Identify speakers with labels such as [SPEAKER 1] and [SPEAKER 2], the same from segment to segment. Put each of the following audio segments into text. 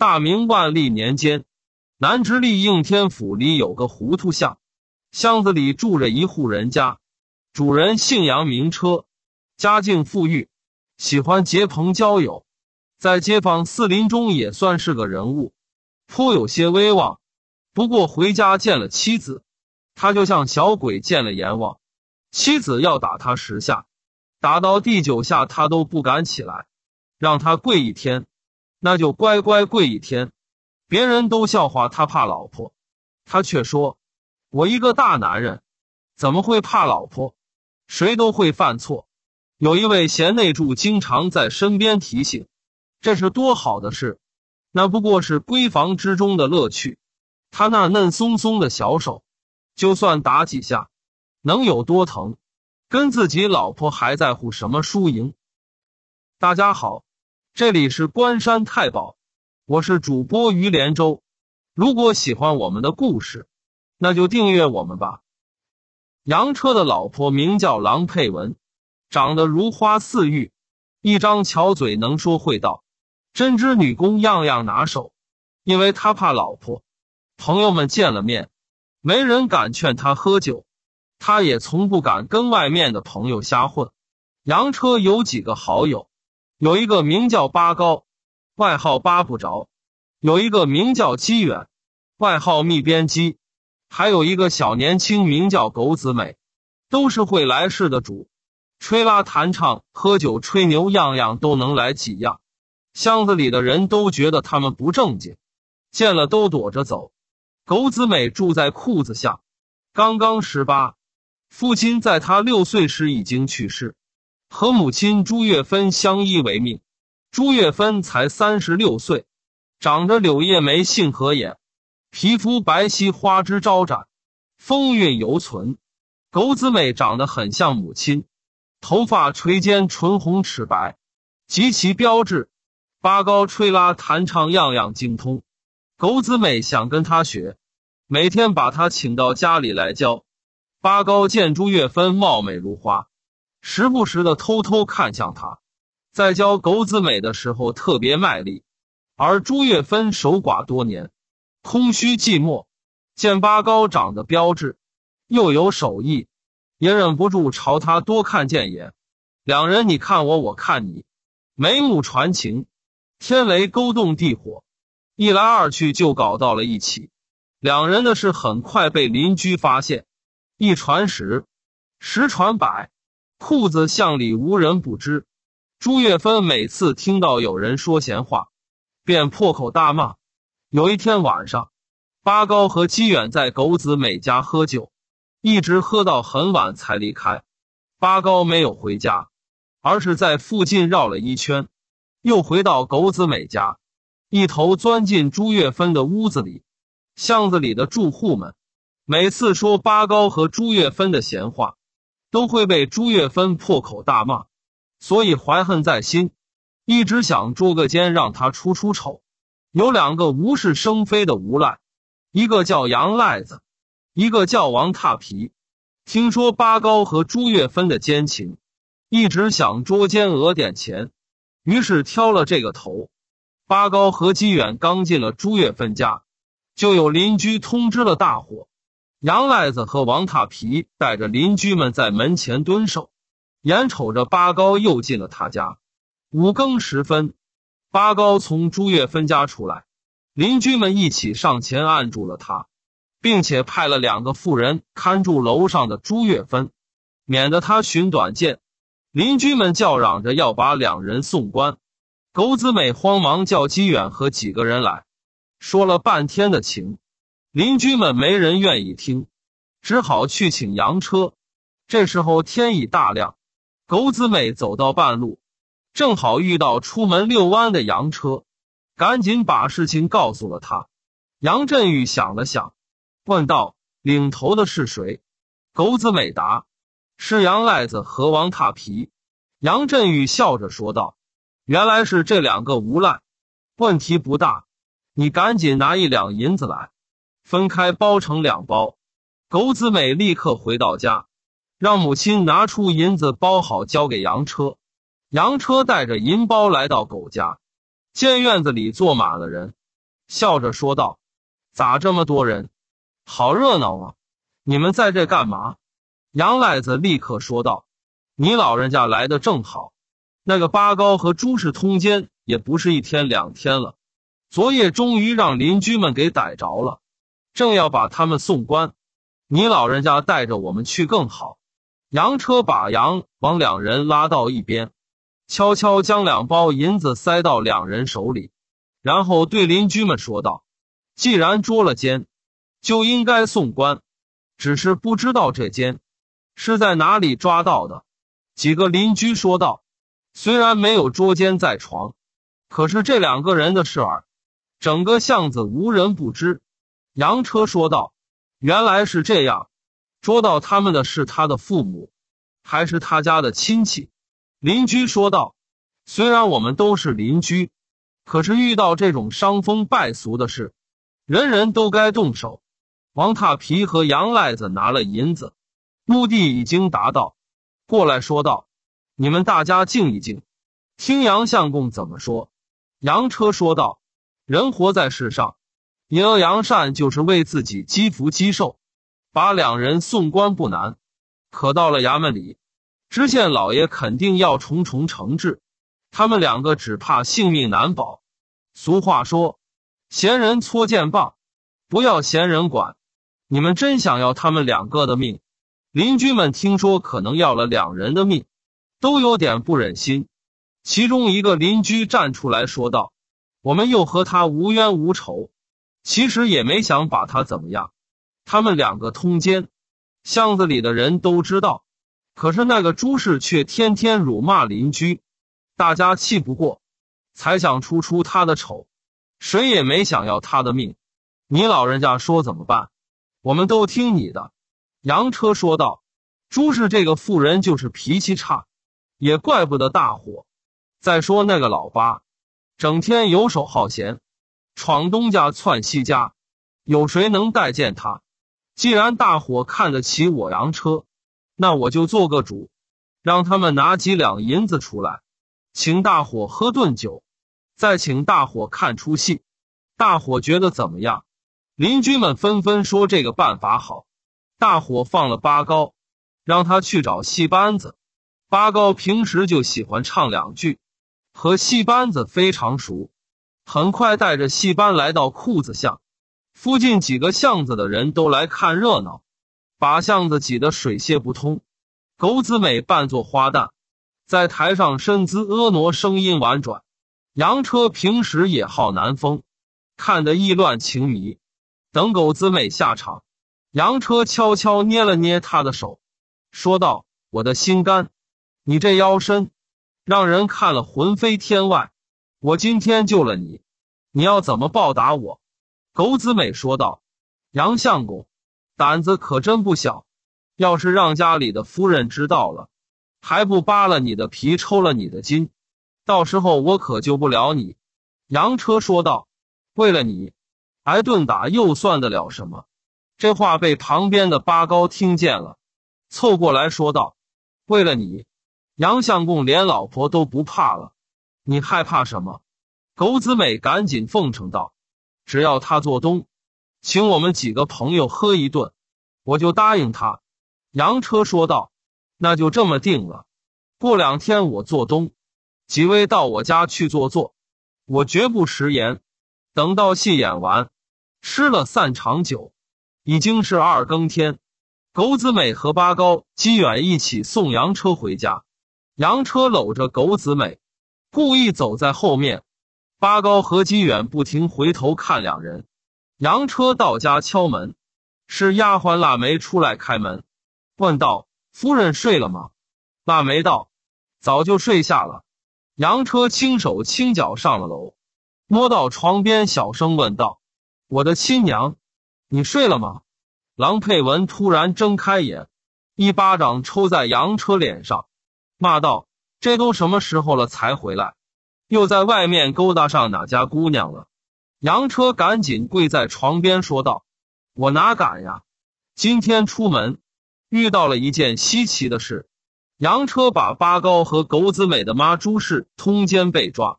[SPEAKER 1] 大明万历年间，南直隶应天府里有个糊涂巷，巷子里住着一户人家，主人姓杨名车，家境富裕，喜欢结朋交友，在街坊四邻中也算是个人物，颇有些威望。不过回家见了妻子，他就像小鬼见了阎王，妻子要打他十下，打到第九下他都不敢起来，让他跪一天。那就乖乖跪一天，别人都笑话他怕老婆，他却说：“我一个大男人，怎么会怕老婆？谁都会犯错。”有一位贤内助经常在身边提醒：“这是多好的事，那不过是闺房之中的乐趣。”他那嫩松松的小手，就算打几下，能有多疼？跟自己老婆还在乎什么输赢？大家好。这里是关山太保，我是主播于连洲。如果喜欢我们的故事，那就订阅我们吧。杨车的老婆名叫郎佩文，长得如花似玉，一张巧嘴能说会道，针织女工样样拿手。因为他怕老婆，朋友们见了面，没人敢劝他喝酒，他也从不敢跟外面的朋友瞎混。杨车有几个好友。有一个名叫八高，外号八不着；有一个名叫机远，外号密边机；还有一个小年轻名叫狗子美，都是会来事的主，吹拉弹唱、喝酒、吹牛，样样都能来几样。箱子里的人都觉得他们不正经，见了都躲着走。狗子美住在裤子下，刚刚十八，父亲在他六岁时已经去世。和母亲朱月芬相依为命，朱月芬才三十六岁，长着柳叶眉、杏核眼，皮肤白皙、花枝招展，风韵犹存。狗子美长得很像母亲，头发垂肩，唇红齿白，极其标致。八高吹拉弹唱样样精通，狗子美想跟她学，每天把她请到家里来教。八高见朱月芬貌美如花。时不时的偷偷看向他，在教狗子美的时候特别卖力，而朱月芬守寡多年，空虚寂寞，见八高长得标致，又有手艺，也忍不住朝他多看几眼。两人你看我，我看你，眉目传情，天雷勾动地火，一来二去就搞到了一起。两人的事很快被邻居发现，一传十，十传百。裤子巷里无人不知，朱月芬每次听到有人说闲话，便破口大骂。有一天晚上，八高和姬远在狗子美家喝酒，一直喝到很晚才离开。八高没有回家，而是在附近绕了一圈，又回到狗子美家，一头钻进朱月芬的屋子里。巷子里的住户们每次说八高和朱月芬的闲话。都会被朱月芬破口大骂，所以怀恨在心，一直想捉个奸让他出出丑。有两个无事生非的无赖，一个叫杨赖子，一个叫王踏皮。听说八高和朱月芬的奸情，一直想捉奸讹点钱，于是挑了这个头。八高和姬远刚进了朱月芬家，就有邻居通知了大伙。杨赖子和王塔皮带着邻居们在门前蹲守，眼瞅着八高又进了他家。五更时分，八高从朱月芬家出来，邻居们一起上前按住了他，并且派了两个妇人看住楼上的朱月芬，免得他寻短见。邻居们叫嚷着要把两人送官。狗子美慌忙叫姬远和几个人来说了半天的情。邻居们没人愿意听，只好去请洋车。这时候天已大亮，狗子美走到半路，正好遇到出门遛弯的洋车，赶紧把事情告诉了他。杨振玉想了想，问道：“领头的是谁？”狗子美答：“是杨赖子和王踏皮。”杨振玉笑着说道：“原来是这两个无赖，问题不大。你赶紧拿一两银子来。”分开包成两包，狗子美立刻回到家，让母亲拿出银子包好交给洋车。洋车带着银包来到狗家，见院子里坐满了人，笑着说道：“咋这么多人？好热闹啊！你们在这干嘛？”杨赖子立刻说道：“你老人家来的正好，那个八高和朱氏通奸也不是一天两天了，昨夜终于让邻居们给逮着了。”正要把他们送官，你老人家带着我们去更好。羊车把羊往两人拉到一边，悄悄将两包银子塞到两人手里，然后对邻居们说道：“既然捉了奸，就应该送官。只是不知道这奸是在哪里抓到的。”几个邻居说道：“虽然没有捉奸在床，可是这两个人的事儿，整个巷子无人不知。”杨车说道：“原来是这样，捉到他们的是他的父母，还是他家的亲戚？”邻居说道：“虽然我们都是邻居，可是遇到这种伤风败俗的事，人人都该动手。”王踏皮和杨赖子拿了银子，目的已经达到，过来说道：“你们大家静一静，听杨相公怎么说。”杨车说道：“人活在世上。”明阳善就是为自己积福积寿，把两人送官不难，可到了衙门里，知县老爷肯定要重重惩治，他们两个只怕性命难保。俗话说，闲人搓剑棒，不要闲人管。你们真想要他们两个的命？邻居们听说可能要了两人的命，都有点不忍心。其中一个邻居站出来说道：“我们又和他无冤无仇。”其实也没想把他怎么样，他们两个通奸，巷子里的人都知道，可是那个朱氏却天天辱骂邻居，大家气不过，才想出出他的丑，谁也没想要他的命。你老人家说怎么办？我们都听你的。”杨车说道，“朱氏这个妇人就是脾气差，也怪不得大火。再说那个老八，整天游手好闲。”闯东家，窜西家，有谁能待见他？既然大伙看得起我洋车，那我就做个主，让他们拿几两银子出来，请大伙喝顿酒，再请大伙看出戏。大伙觉得怎么样？邻居们纷纷说这个办法好。大伙放了八高，让他去找戏班子。八高平时就喜欢唱两句，和戏班子非常熟。很快带着戏班来到裤子巷，附近几个巷子的人都来看热闹，把巷子挤得水泄不通。狗子美扮作花旦，在台上身姿婀娜，声音婉转。杨车平时也好南风，看得意乱情迷。等狗子美下场，杨车悄悄捏了捏她的手，说道：“我的心肝，你这腰身，让人看了魂飞天外。”我今天救了你，你要怎么报答我？”狗子美说道。“杨相公，胆子可真不小，要是让家里的夫人知道了，还不扒了你的皮，抽了你的筋？到时候我可救不了你。”杨车说道。“为了你，挨顿打又算得了什么？”这话被旁边的八高听见了，凑过来说道：“为了你，杨相公连老婆都不怕了。”你害怕什么？狗子美赶紧奉承道：“只要他做东，请我们几个朋友喝一顿，我就答应他。”杨车说道：“那就这么定了，过两天我做东，几位到我家去坐坐，我绝不食言。等到戏演完，吃了散场酒，已经是二更天。”狗子美和八高、姬远一起送杨车回家。杨车搂着狗子美。故意走在后面，八高和金远不停回头看两人。杨车到家敲门，是丫鬟腊梅出来开门，问道：“夫人睡了吗？”腊梅道：“早就睡下了。”杨车轻手轻脚上了楼，摸到床边，小声问道：“我的亲娘，你睡了吗？”郎佩文突然睁开眼，一巴掌抽在杨车脸上，骂道。这都什么时候了才回来？又在外面勾搭上哪家姑娘了？杨车赶紧跪在床边说道：“我哪敢呀！今天出门遇到了一件稀奇的事。杨车把八高和狗子美的妈朱氏通奸被抓，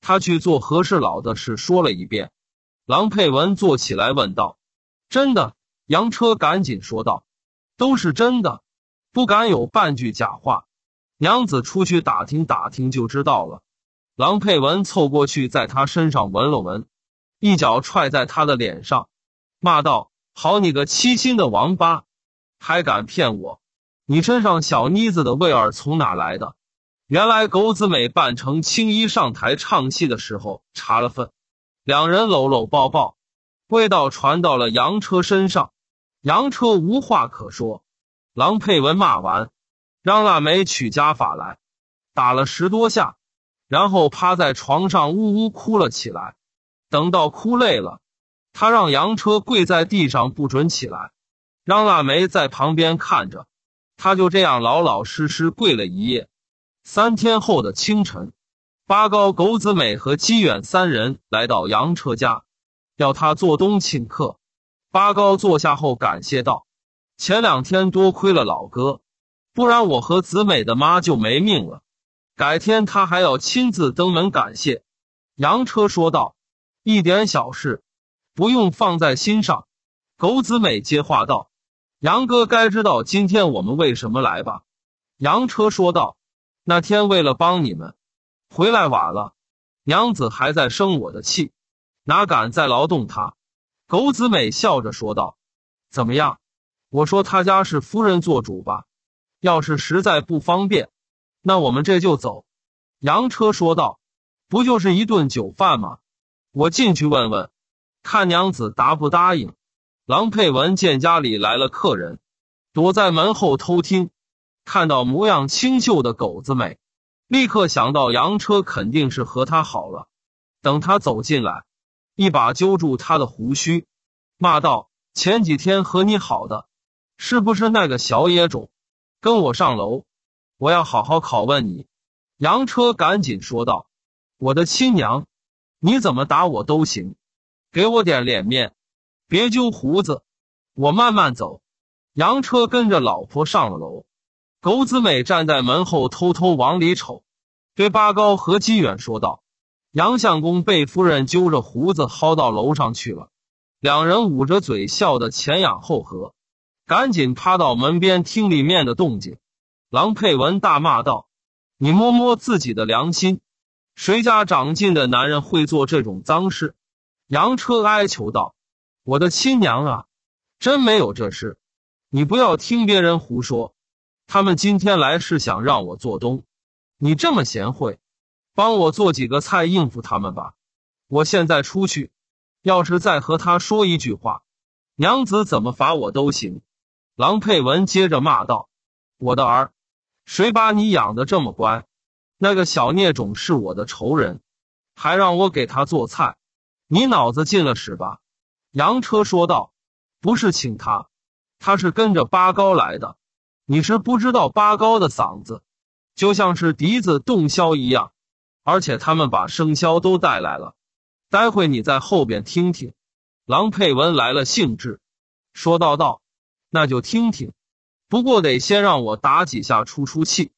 [SPEAKER 1] 他去做和事老的事说了一遍。”郎佩文坐起来问道：“真的？”杨车赶紧说道：“都是真的，不敢有半句假话。”娘子出去打听打听就知道了。郎佩文凑过去，在他身上闻了闻，一脚踹在他的脸上，骂道：“好你个欺心的王八，还敢骗我！你身上小妮子的味儿从哪来的？”原来狗子美扮成青衣上台唱戏的时候查了份，两人搂搂抱抱，味道传到了杨车身上。杨车无话可说。郎佩文骂完。张腊梅取家法来，打了十多下，然后趴在床上呜呜哭了起来。等到哭累了，他让杨车跪在地上不准起来，张腊梅在旁边看着，他就这样老老实实跪了一夜。三天后的清晨，八高、狗子美和姬远三人来到杨车家，要他做东请客。八高坐下后感谢道：“前两天多亏了老哥。”不然我和子美的妈就没命了，改天他还要亲自登门感谢。”杨车说道，“一点小事，不用放在心上。”狗子美接话道：“杨哥该知道今天我们为什么来吧？”杨车说道：“那天为了帮你们，回来晚了，娘子还在生我的气，哪敢再劳动他？”狗子美笑着说道：“怎么样？我说他家是夫人做主吧。”要是实在不方便，那我们这就走。”杨车说道，“不就是一顿酒饭吗？我进去问问，看娘子答不答应。”郎佩文见家里来了客人，躲在门后偷听，看到模样清秀的狗子美，立刻想到杨车肯定是和他好了。等他走进来，一把揪住他的胡须，骂道：“前几天和你好的，是不是那个小野种？”跟我上楼，我要好好拷问你。杨车赶紧说道：“我的亲娘，你怎么打我都行，给我点脸面，别揪胡子，我慢慢走。”杨车跟着老婆上了楼。狗子美站在门后偷偷往里瞅，对八高和姬远说道：“杨相公被夫人揪着胡子薅到楼上去了。”两人捂着嘴笑得前仰后合。赶紧趴到门边听里面的动静。郎佩文大骂道：“你摸摸自己的良心，谁家长进的男人会做这种脏事？”杨车哀求道：“我的亲娘啊，真没有这事，你不要听别人胡说。他们今天来是想让我做东，你这么贤惠，帮我做几个菜应付他们吧。我现在出去，要是再和他说一句话，娘子怎么罚我都行。”郎佩文接着骂道：“我的儿，谁把你养的这么乖？那个小孽种是我的仇人，还让我给他做菜，你脑子进了屎吧？”杨车说道：“不是请他，他是跟着八高来的。你是不知道八高的嗓子，就像是笛子、洞箫一样。而且他们把笙箫都带来了，待会你在后边听听。”郎佩文来了兴致，说道：“道。”那就听听，不过得先让我打几下出出气。”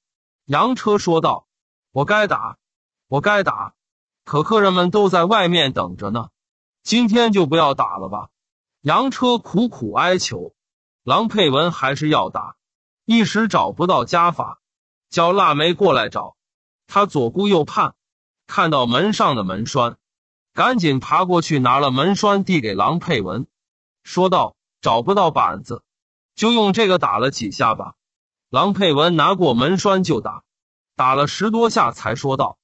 [SPEAKER 1] 杨车说道，“我该打，我该打，可客人们都在外面等着呢。今天就不要打了吧。”杨车苦苦哀求。郎佩文还是要打，一时找不到家法，叫腊梅过来找。他左顾右盼，看到门上的门栓，赶紧爬过去拿了门栓递给郎佩文，说道：“找不到板子。”就用这个打了几下吧。郎佩文拿过门栓就打，打了十多下才说道：“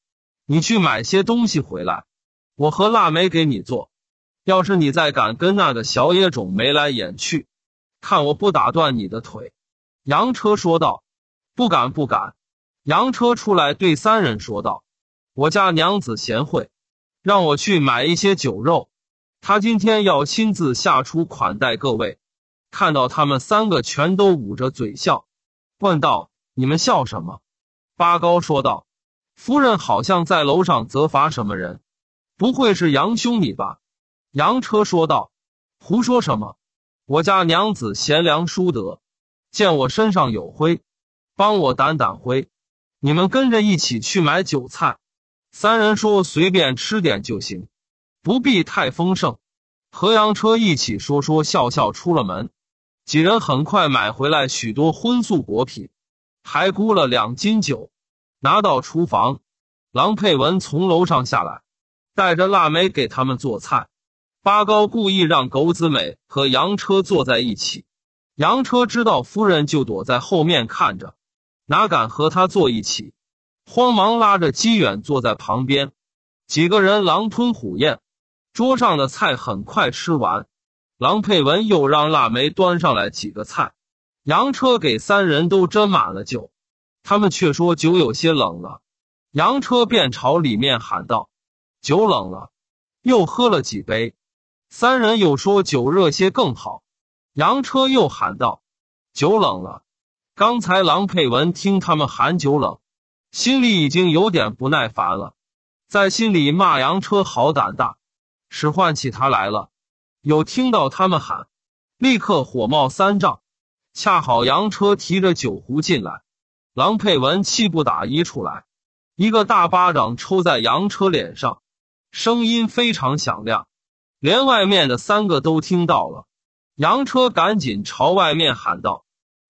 [SPEAKER 1] 你去买些东西回来，我和腊梅给你做。要是你再敢跟那个小野种眉来眼去，看我不打断你的腿！”杨车说道：“不敢，不敢。”杨车出来对三人说道：“我家娘子贤惠，让我去买一些酒肉，她今天要亲自下厨款待各位。”看到他们三个全都捂着嘴笑，问道：“你们笑什么？”八高说道：“夫人好像在楼上责罚什么人，不会是杨兄你吧？”杨车说道：“胡说什么？我家娘子贤良淑德，见我身上有灰，帮我掸掸灰。你们跟着一起去买酒菜。”三人说：“随便吃点就行，不必太丰盛。”和杨车一起说说笑笑出了门。几人很快买回来许多荤素果品，还沽了两斤酒，拿到厨房。郎佩文从楼上下来，带着腊梅给他们做菜。八高故意让狗子美和杨车坐在一起。杨车知道夫人就躲在后面看着，哪敢和他坐一起，慌忙拉着姬远坐在旁边。几个人狼吞虎咽，桌上的菜很快吃完。郎佩文又让腊梅端上来几个菜，杨车给三人都斟满了酒，他们却说酒有些冷了，杨车便朝里面喊道：“酒冷了。”又喝了几杯，三人又说酒热些更好，杨车又喊道：“酒冷了。”刚才郎佩文听他们喊酒冷，心里已经有点不耐烦了，在心里骂杨车好胆大，使唤起他来了。有听到他们喊，立刻火冒三丈。恰好杨车提着酒壶进来，郎佩文气不打一处来，一个大巴掌抽在杨车脸上，声音非常响亮，连外面的三个都听到了。杨车赶紧朝外面喊道：“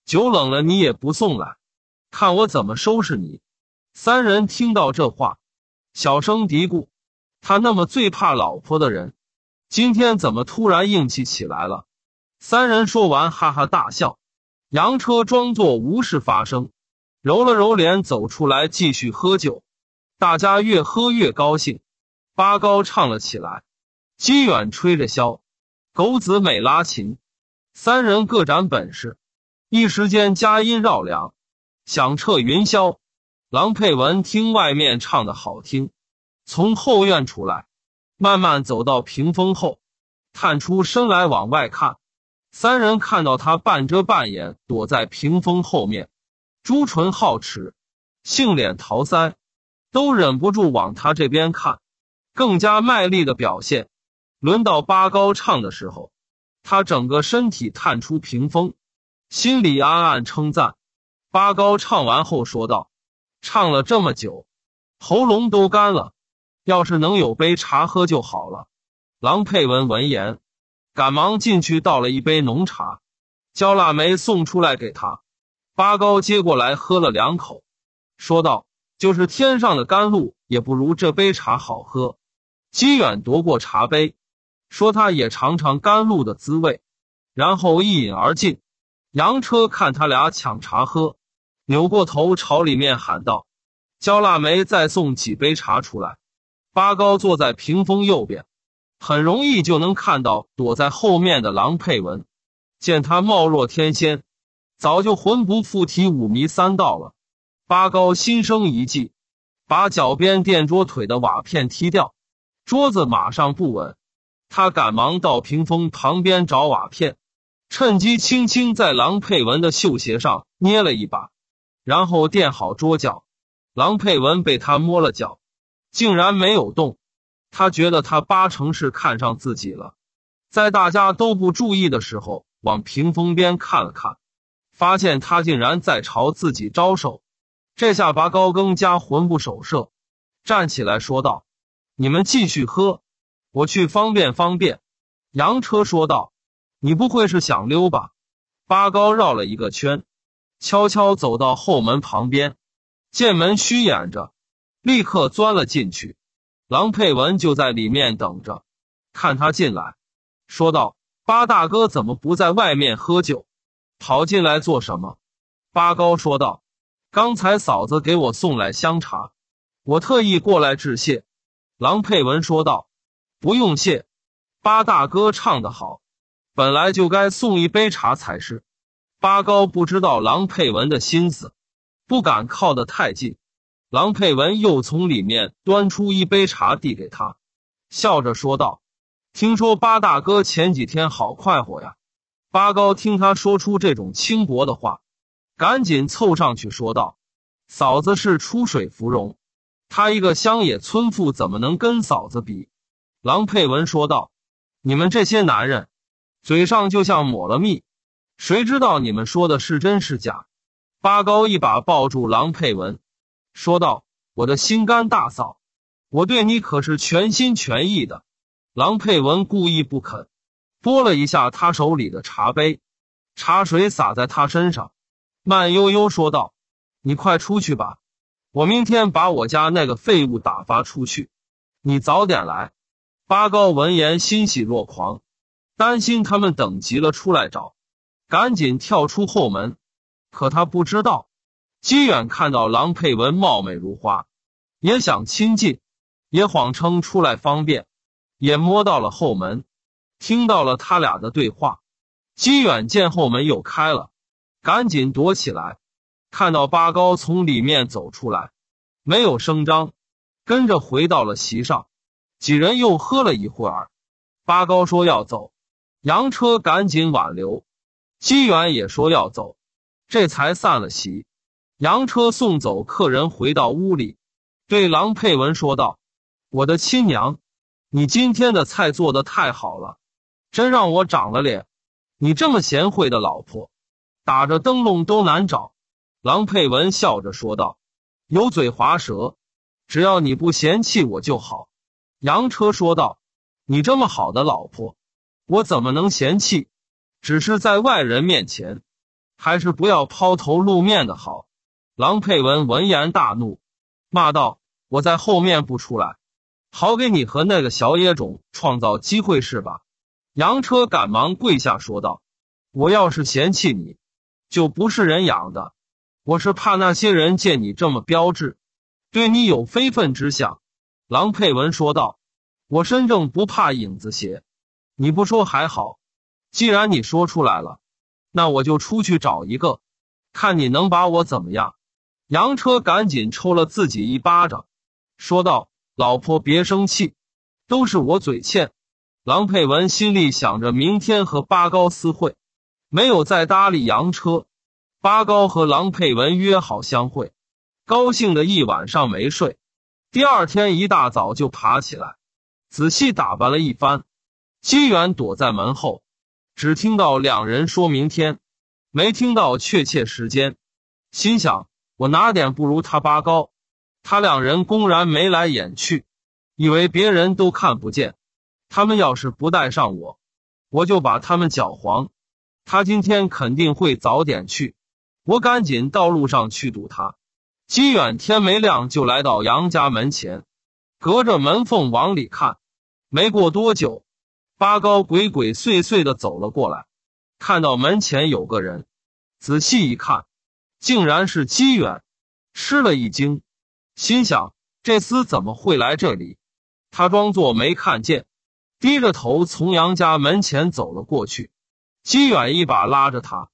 [SPEAKER 1] 酒冷了，你也不送来，看我怎么收拾你！”三人听到这话，小声嘀咕：“他那么最怕老婆的人。”今天怎么突然硬气起来了？三人说完，哈哈大笑。杨车装作无事发生，揉了揉脸走出来，继续喝酒。大家越喝越高兴，八高唱了起来，鸡远吹着箫，狗子美拉琴，三人各展本事，一时间佳音绕梁，响彻云霄。郎佩文听外面唱的好听，从后院出来。慢慢走到屏风后，探出身来往外看。三人看到他半遮半掩躲在屏风后面，朱唇皓齿，杏脸桃腮，都忍不住往他这边看。更加卖力的表现，轮到八高唱的时候，他整个身体探出屏风，心里暗暗称赞。八高唱完后说道：“唱了这么久，喉咙都干了。”要是能有杯茶喝就好了。郎佩文闻言，赶忙进去倒了一杯浓茶，焦腊梅送出来给他。八高接过来喝了两口，说道：“就是天上的甘露，也不如这杯茶好喝。”金远夺过茶杯，说：“他也尝尝甘露的滋味。”然后一饮而尽。杨车看他俩抢茶喝，扭过头朝里面喊道：“焦腊梅，再送几杯茶出来。”八高坐在屏风右边，很容易就能看到躲在后面的郎佩文。见他貌若天仙，早就魂不附体、五迷三道了。八高心生一计，把脚边垫桌腿的瓦片踢掉，桌子马上不稳。他赶忙到屏风旁边找瓦片，趁机轻轻在郎佩文的绣鞋上捏了一把，然后垫好桌脚。郎佩文被他摸了脚。竟然没有动，他觉得他八成是看上自己了。在大家都不注意的时候，往屏风边看了看，发现他竟然在朝自己招手。这下拔高更加魂不守舍，站起来说道：“你们继续喝，我去方便方便。”洋车说道：“你不会是想溜吧？”八高绕了一个圈，悄悄走到后门旁边，见门虚掩着。立刻钻了进去，郎佩文就在里面等着，看他进来，说道：“八大哥怎么不在外面喝酒，跑进来做什么？”八高说道：“刚才嫂子给我送来香茶，我特意过来致谢。”郎佩文说道：“不用谢，八大哥唱得好，本来就该送一杯茶才是。”八高不知道郎佩文的心思，不敢靠得太近。郎佩文又从里面端出一杯茶递给他，笑着说道：“听说八大哥前几天好快活呀。”八高听他说出这种轻薄的话，赶紧凑上去说道：“嫂子是出水芙蓉，他一个乡野村妇怎么能跟嫂子比？”郎佩文说道：“你们这些男人，嘴上就像抹了蜜，谁知道你们说的是真是假？”八高一把抱住郎佩文。说道：“我的心肝大嫂，我对你可是全心全意的。”郎佩文故意不肯，拨了一下他手里的茶杯，茶水洒在他身上，慢悠悠说道：“你快出去吧，我明天把我家那个废物打发出去，你早点来。”八高闻言欣喜若狂，担心他们等急了出来找，赶紧跳出后门，可他不知道。金远看到郎佩文貌美如花，也想亲近，也谎称出来方便，也摸到了后门，听到了他俩的对话。金远见后门又开了，赶紧躲起来，看到八高从里面走出来，没有声张，跟着回到了席上。几人又喝了一会儿，八高说要走，杨车赶紧挽留，金远也说要走，这才散了席。杨车送走客人，回到屋里，对郎佩文说道：“我的亲娘，你今天的菜做的太好了，真让我长了脸。你这么贤惠的老婆，打着灯笼都难找。”郎佩文笑着说道：“油嘴滑舌，只要你不嫌弃我就好。”杨车说道：“你这么好的老婆，我怎么能嫌弃？只是在外人面前，还是不要抛头露面的好。”郎佩文闻言大怒，骂道：“我在后面不出来，好给你和那个小野种创造机会是吧？”杨车赶忙跪下说道：“我要是嫌弃你，就不是人养的。我是怕那些人见你这么标致，对你有非分之想。”郎佩文说道：“我身正不怕影子斜，你不说还好，既然你说出来了，那我就出去找一个，看你能把我怎么样。”杨车赶紧抽了自己一巴掌，说道：“老婆，别生气，都是我嘴欠。”郎佩文心里想着明天和八高私会，没有再搭理杨车。八高和郎佩文约好相会，高兴的一晚上没睡。第二天一大早就爬起来，仔细打扮了一番。机缘躲在门后，只听到两人说明天，没听到确切时间，心想。我哪点不如他八高？他两人公然眉来眼去，以为别人都看不见。他们要是不带上我，我就把他们搅黄。他今天肯定会早点去，我赶紧到路上去堵他。姬远天没亮就来到杨家门前，隔着门缝往里看。没过多久，八高鬼鬼祟祟的走了过来，看到门前有个人，仔细一看。竟然是姬远，吃了一惊，心想：这厮怎么会来这里？他装作没看见，低着头从杨家门前走了过去。姬远一把拉着他，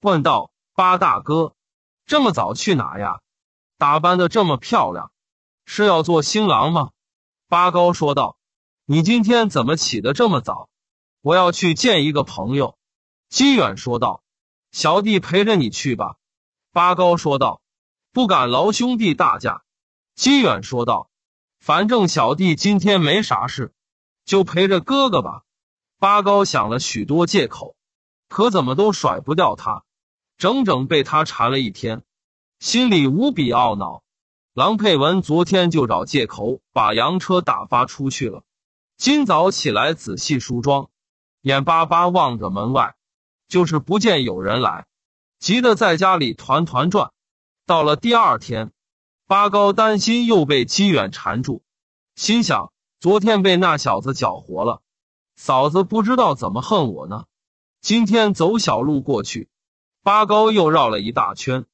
[SPEAKER 1] 问道：“八大哥，这么早去哪呀？打扮的这么漂亮，是要做新郎吗？”八高说道：“你今天怎么起得这么早？我要去见一个朋友。”姬远说道：“小弟陪着你去吧。”八高说道：“不敢劳兄弟大驾。”金远说道：“反正小弟今天没啥事，就陪着哥哥吧。”八高想了许多借口，可怎么都甩不掉他，整整被他缠了一天，心里无比懊恼。郎佩文昨天就找借口把洋车打发出去了，今早起来仔细梳妆，眼巴巴望着门外，就是不见有人来。急得在家里团团转，到了第二天，八高担心又被姬远缠住，心想：昨天被那小子搅活了，嫂子不知道怎么恨我呢。今天走小路过去，八高又绕了一大圈，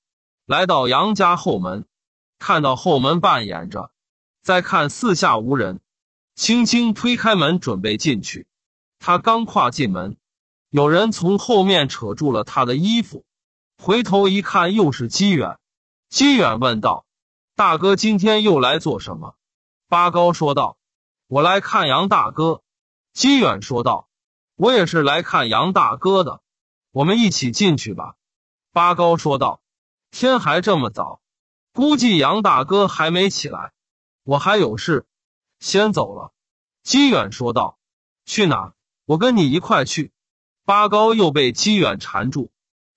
[SPEAKER 1] 来到杨家后门，看到后门半掩着，再看四下无人，轻轻推开门准备进去，他刚跨进门，有人从后面扯住了他的衣服。回头一看，又是姬远。姬远问道：“大哥，今天又来做什么？”八高说道：“我来看杨大哥。”姬远说道：“我也是来看杨大哥的。我们一起进去吧。”八高说道：“天还这么早，估计杨大哥还没起来，我还有事，先走了。”姬远说道：“去哪？我跟你一块去。”八高又被姬远缠住。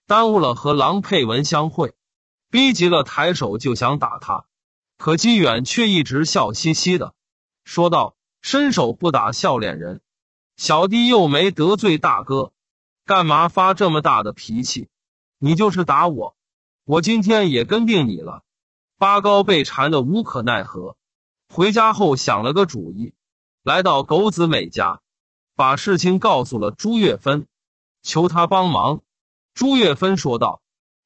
[SPEAKER 1] 耽误了和郎佩文相会，逼急了抬手就想打他，可金远却一直笑嘻嘻的说道：“伸手不打笑脸人，小弟又没得罪大哥，干嘛发这么大的脾气？你就是打我，我今天也跟定你了。”八高被缠得无可奈何，回家后想了个主意，来到狗子美家，把事情告诉了朱月芬，求他帮忙。朱月芬说道：“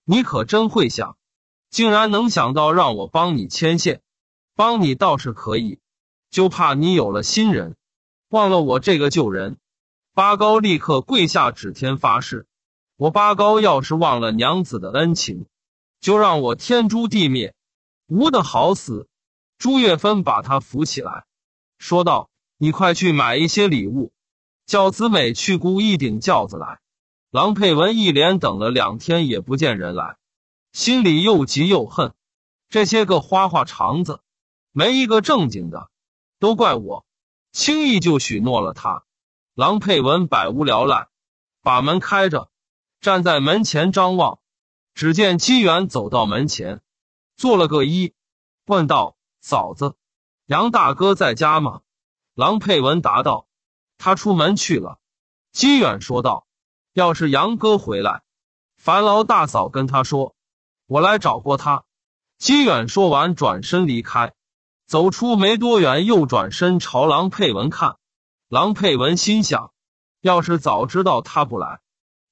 [SPEAKER 1] 你可真会想，竟然能想到让我帮你牵线，帮你倒是可以，就怕你有了新人，忘了我这个旧人。”八高立刻跪下，指天发誓：“我八高要是忘了娘子的恩情，就让我天诛地灭，无得好死。”朱月芬把他扶起来，说道：“你快去买一些礼物，叫子美去雇一顶轿子来。”郎佩文一连等了两天也不见人来，心里又急又恨，这些个花花肠子，没一个正经的，都怪我，轻易就许诺了他。郎佩文百无聊赖，把门开着，站在门前张望。只见姬远走到门前，做了个揖，问道：“嫂子，杨大哥在家吗？”郎佩文答道：“他出门去了。”姬远说道。要是杨哥回来，烦劳大嫂跟他说，我来找过他。姬远说完转身离开，走出没多远又转身朝郎佩文看。郎佩文心想，要是早知道他不来，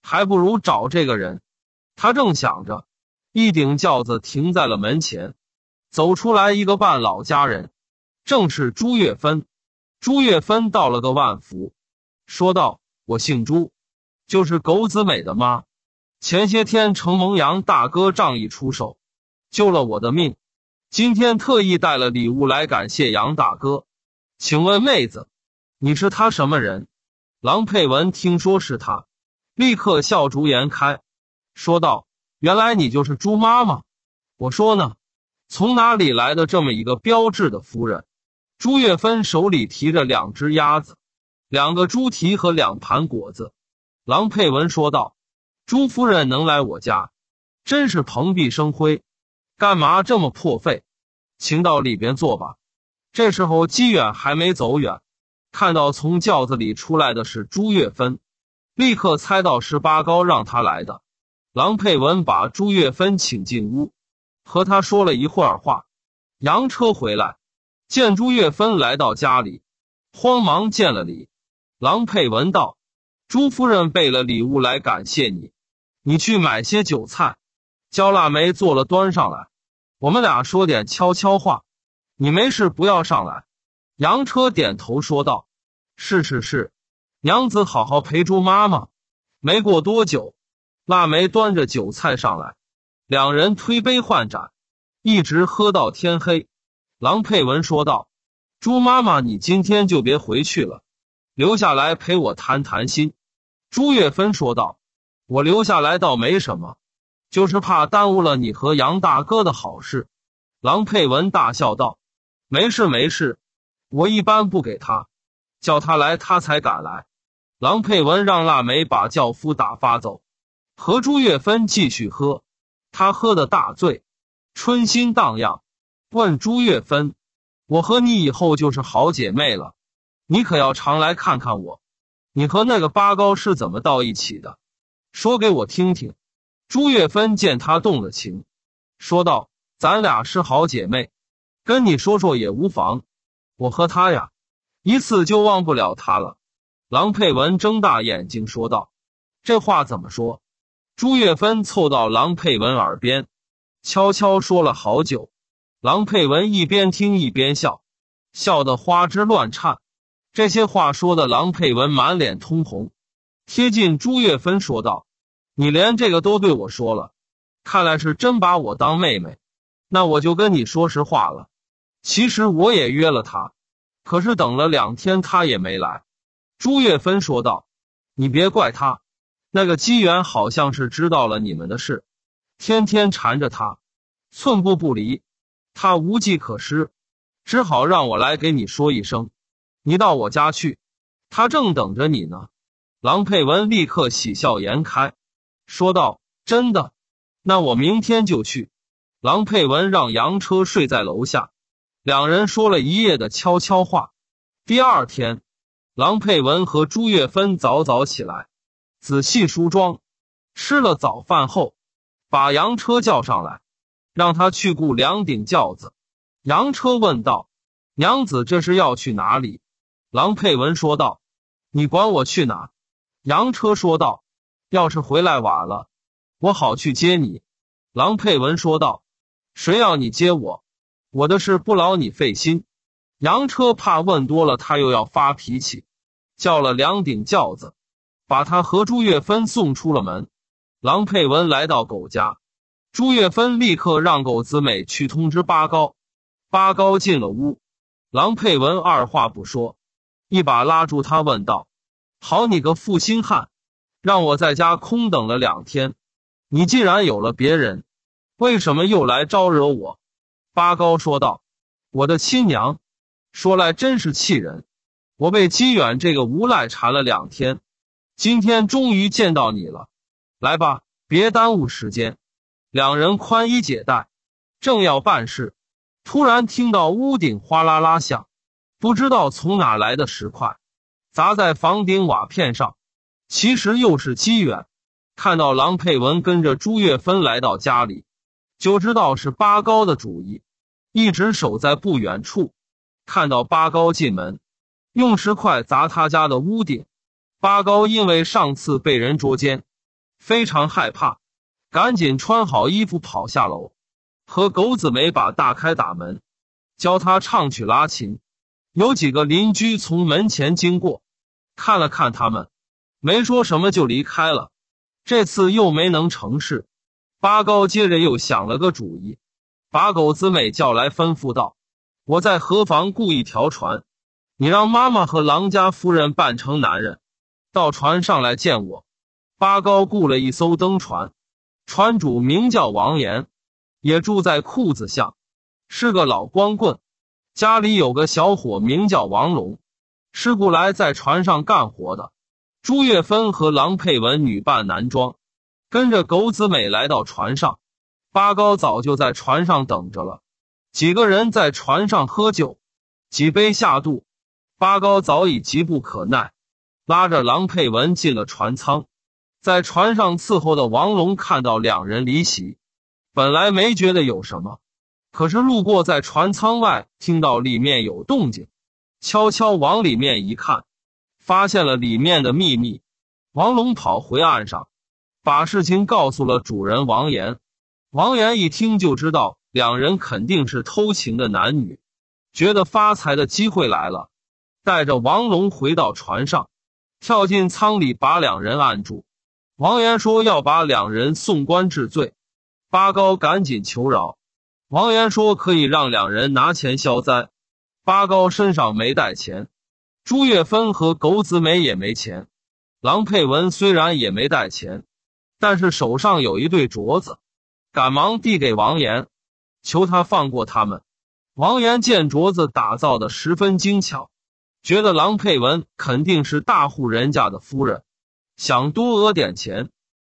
[SPEAKER 1] 还不如找这个人。他正想着，一顶轿子停在了门前，走出来一个半老家人，正是朱月芬。朱月芬道了个万福，说道：“我姓朱。”就是狗子美的妈，前些天承蒙杨大哥仗义出手，救了我的命，今天特意带了礼物来感谢杨大哥。请问妹子，你是他什么人？郎佩文听说是他，立刻笑逐颜开，说道：“原来你就是猪妈妈，我说呢，从哪里来的这么一个标致的夫人？”朱月芬手里提着两只鸭子，两个猪蹄和两盘果子。郎佩文说道：“朱夫人能来我家，真是蓬荜生辉。干嘛这么破费？请到里边坐吧。”这时候，姬远还没走远，看到从轿子里出来的是朱月芬，立刻猜到是八高让他来的。郎佩文把朱月芬请进屋，和他说了一会儿话。洋车回来，见朱月芬来到家里，慌忙见了礼。郎佩文道。朱夫人备了礼物来感谢你，你去买些酒菜，叫腊梅做了端上来。我们俩说点悄悄话，你没事不要上来。杨车点头说道：“是是是，娘子好好陪朱妈妈。”没过多久，腊梅端着酒菜上来，两人推杯换盏，一直喝到天黑。郎佩文说道：“朱妈妈，你今天就别回去了，留下来陪我谈谈心。”朱月芬说道：“我留下来倒没什么，就是怕耽误了你和杨大哥的好事。”郎佩文大笑道：“没事没事，我一般不给他，叫他来他才敢来。”郎佩文让腊梅把轿夫打发走，和朱月芬继续喝。他喝得大醉，春心荡漾，问朱月芬：“我和你以后就是好姐妹了，你可要常来看看我。”你和那个八高是怎么到一起的？说给我听听。朱月芬见他动了情，说道：“咱俩是好姐妹，跟你说说也无妨。我和他呀，一次就忘不了他了。”郎佩文睁大眼睛说道：“这话怎么说？”朱月芬凑到郎佩文耳边，悄悄说了好久。郎佩文一边听一边笑，笑得花枝乱颤。这些话说的，郎佩文满脸通红，贴近朱月芬说道：“你连这个都对我说了，看来是真把我当妹妹。那我就跟你说实话了，其实我也约了他，可是等了两天他也没来。”朱月芬说道：“你别怪他，那个机缘好像是知道了你们的事，天天缠着他，寸步不离，他无计可施，只好让我来给你说一声。”你到我家去，他正等着你呢。郎佩文立刻喜笑颜开，说道：“真的，那我明天就去。”郎佩文让洋车睡在楼下，两人说了一夜的悄悄话。第二天，郎佩文和朱月芬早早起来，仔细梳妆，吃了早饭后，把洋车叫上来，让他去雇两顶轿子。洋车问道：“娘子，这是要去哪里？”郎佩文说道：“你管我去哪？”杨车说道：“要是回来晚了，我好去接你。”郎佩文说道：“谁要你接我？我的事不劳你费心。”杨车怕问多了，他又要发脾气，叫了两顶轿子，把他和朱月芬送出了门。郎佩文来到狗家，朱月芬立刻让狗子美去通知八高。八高进了屋，郎佩文二话不说。一把拉住他问道：“好你个负心汉，让我在家空等了两天，你既然有了别人，为什么又来招惹我？”八高说道：“我的亲娘，说来真是气人，我被金远这个无赖缠了两天，今天终于见到你了。来吧，别耽误时间。”两人宽衣解带，正要办事，突然听到屋顶哗啦啦响。不知道从哪来的石块，砸在房顶瓦片上，其实又是机缘。看到郎佩文跟着朱月芬来到家里，就知道是八高的主意。一直守在不远处，看到八高进门，用石块砸他家的屋顶。八高因为上次被人捉奸，非常害怕，赶紧穿好衣服跑下楼，和狗子没把大开打门，教他唱曲拉琴。有几个邻居从门前经过，看了看他们，没说什么就离开了。这次又没能成事，八高接着又想了个主意，把狗子美叫来，吩咐道：“我在河房雇一条船，你让妈妈和郎家夫人扮成男人，到船上来见我。”八高雇了一艘登船，船主名叫王岩，也住在裤子巷，是个老光棍。家里有个小伙，名叫王龙，是雇来在船上干活的。朱月芬和郎佩文女扮男装，跟着苟子美来到船上。八高早就在船上等着了，几个人在船上喝酒，几杯下肚，八高早已急不可耐，拉着郎佩文进了船舱。在船上伺候的王龙看到两人离席，本来没觉得有什么。可是路过，在船舱外听到里面有动静，悄悄往里面一看，发现了里面的秘密。王龙跑回岸上，把事情告诉了主人王岩。王岩一听就知道两人肯定是偷情的男女，觉得发财的机会来了，带着王龙回到船上，跳进舱里把两人按住。王岩说要把两人送官治罪，八高赶紧求饶。王岩说：“可以让两人拿钱消灾。”八高身上没带钱，朱月芬和苟子美也没钱。郎佩文虽然也没带钱，但是手上有一对镯子，赶忙递给王岩，求他放过他们。王岩见镯子打造的十分精巧，觉得郎佩文肯定是大户人家的夫人，想多讹点钱，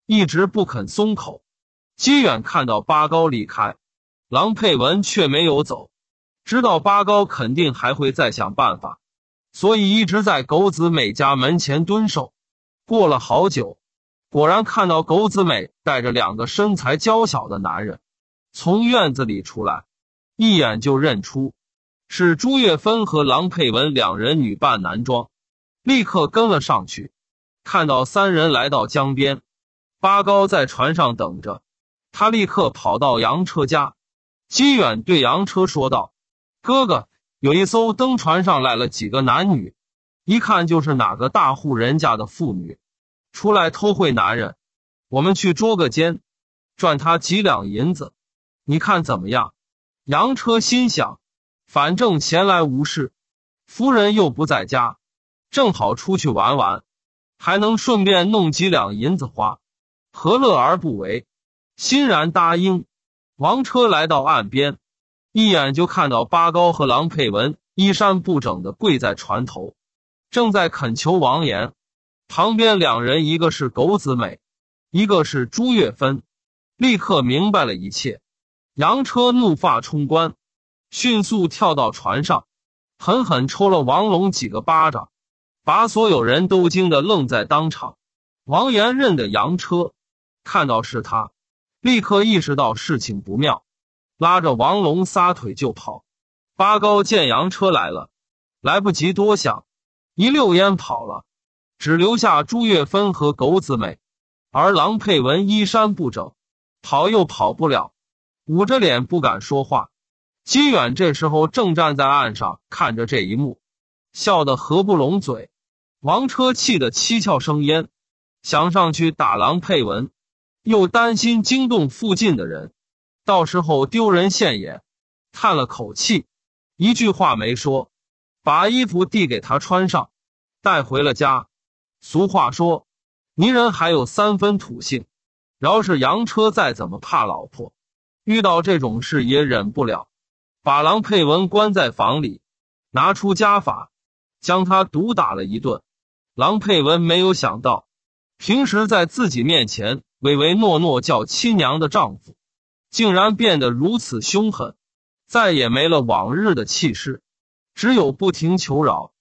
[SPEAKER 1] 一直不肯松口。金远看到八高离开。郎佩文却没有走，知道八高肯定还会再想办法，所以一直在狗子美家门前蹲守。过了好久，果然看到狗子美带着两个身材娇小的男人从院子里出来，一眼就认出是朱月芬和郎佩文两人女扮男装，立刻跟了上去。看到三人来到江边，八高在船上等着，他立刻跑到杨彻家。金远对杨车说道：“哥哥，有一艘登船上来了几个男女，一看就是哪个大户人家的妇女，出来偷会男人。我们去捉个奸，赚他几两银子，你看怎么样？”杨车心想：“反正闲来无事，夫人又不在家，正好出去玩玩，还能顺便弄几两银子花，何乐而不为？”欣然答应。王车来到岸边，一眼就看到八高和郎佩文衣衫不整的跪在船头，正在恳求王岩。旁边两人，一个是苟子美，一个是朱月芬，立刻明白了一切。杨车怒发冲冠，迅速跳到船上，狠狠抽了王龙几个巴掌，把所有人都惊得愣在当场。王岩认得杨车，看到是他。立刻意识到事情不妙，拉着王龙撒腿就跑。八高见洋车来了，来不及多想，一溜烟跑了，只留下朱月芬和狗子美。而郎佩文衣衫不整，跑又跑不了，捂着脸不敢说话。金远这时候正站在岸上看着这一幕，笑得合不拢嘴。王车气得七窍生烟，想上去打郎佩文。又担心惊动附近的人，到时候丢人现眼，叹了口气，一句话没说，把衣服递给他穿上，带回了家。俗话说，泥人还有三分土性，饶是洋车再怎么怕老婆，遇到这种事也忍不了，把郎佩文关在房里，拿出家法，将他毒打了一顿。郎佩文没有想到，平时在自己面前。唯唯诺诺叫亲娘的丈夫，竟然变得如此凶狠，再也没了往日的气势，只有不停求饶。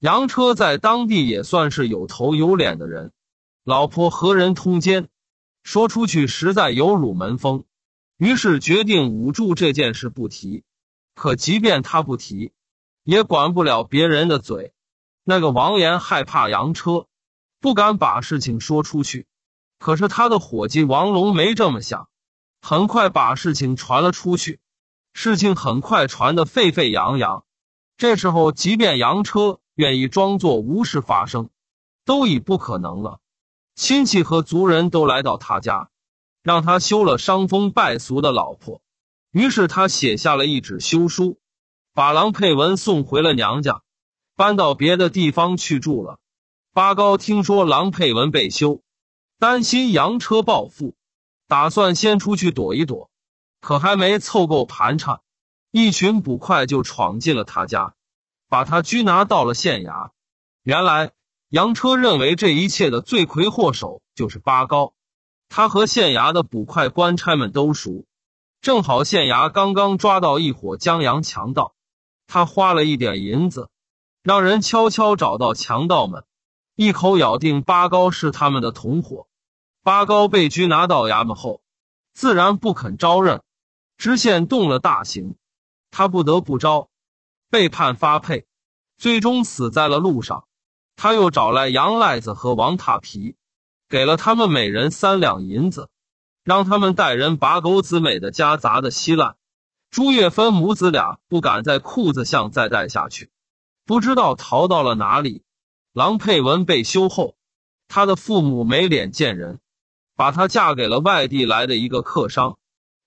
[SPEAKER 1] 杨车在当地也算是有头有脸的人，老婆和人通奸，说出去实在有辱门风，于是决定捂住这件事不提。可即便他不提，也管不了别人的嘴。那个王岩害怕杨车，不敢把事情说出去。可是他的伙计王龙没这么想，很快把事情传了出去，事情很快传得沸沸扬扬。这时候，即便洋车愿意装作无事发生，都已不可能了。亲戚和族人都来到他家，让他休了伤风败俗的老婆。于是他写下了一纸休书，把郎佩文送回了娘家，搬到别的地方去住了。八高听说郎佩文被休。担心洋车暴富，打算先出去躲一躲，可还没凑够盘缠，一群捕快就闯进了他家，把他拘拿到了县衙。原来杨车认为这一切的罪魁祸首就是八高，他和县衙的捕快官差们都熟，正好县衙刚刚抓到一伙江洋强盗，他花了一点银子，让人悄悄找到强盗们，一口咬定八高是他们的同伙。八高被拘拿到衙门后，自然不肯招认。知县动了大刑，他不得不招，被判发配，最终死在了路上。他又找来杨赖子和王塔皮，给了他们每人三两银子，让他们带人把狗子美的家砸得稀烂。朱月芬母子俩不敢在裤子巷再待下去，不知道逃到了哪里。郎佩文被休后，他的父母没脸见人。把她嫁给了外地来的一个客商，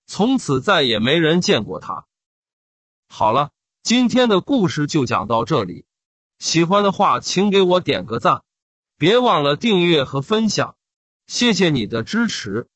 [SPEAKER 1] 从此再也没人见过她。好了，今天的故事就讲到这里。喜欢的话，请给我点个赞，别忘了订阅和分享，谢谢你的支持。